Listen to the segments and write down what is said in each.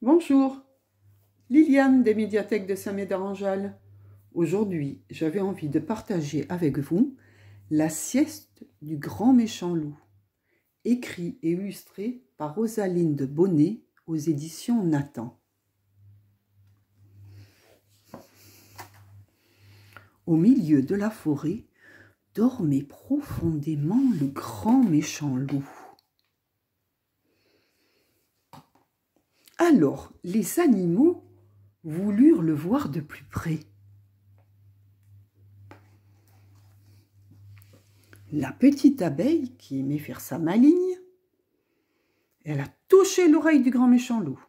Bonjour, Liliane des médiathèques de Saint-Médard-en-Jalles. Aujourd'hui, j'avais envie de partager avec vous La sieste du grand méchant loup, écrit et illustré par Rosaline de Bonnet aux éditions Nathan. Au milieu de la forêt dormait profondément le grand méchant loup. Alors les animaux voulurent le voir de plus près. La petite abeille, qui aimait faire sa maligne, elle a touché l'oreille du grand méchant loup.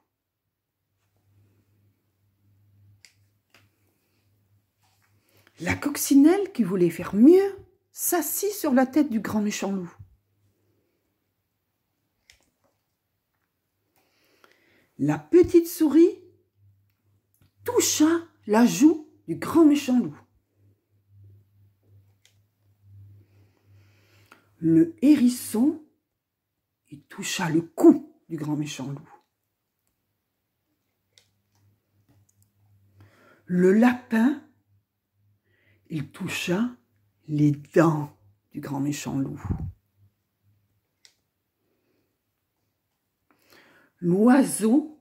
La coccinelle, qui voulait faire mieux, s'assit sur la tête du grand méchant loup. la petite souris toucha la joue du grand méchant loup. Le hérisson il toucha le cou du grand méchant loup. Le lapin, il toucha les dents du grand méchant loup. L'oiseau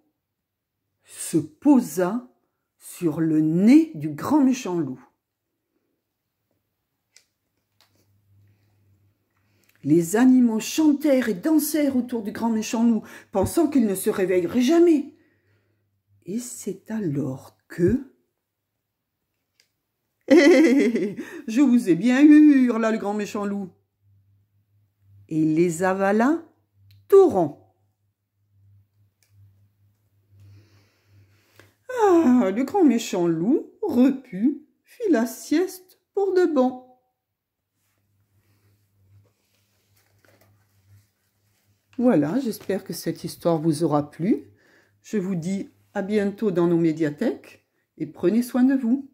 se posa sur le nez du grand méchant loup. Les animaux chantèrent et dansèrent autour du grand méchant loup, pensant qu'il ne se réveillerait jamais. Et c'est alors que... Hé, eh, eh, eh, je vous ai bien eu, hurla le grand méchant loup. Et les avala rond. Euh, le grand méchant loup, repu, fit la sieste pour de bon. Voilà, j'espère que cette histoire vous aura plu. Je vous dis à bientôt dans nos médiathèques et prenez soin de vous.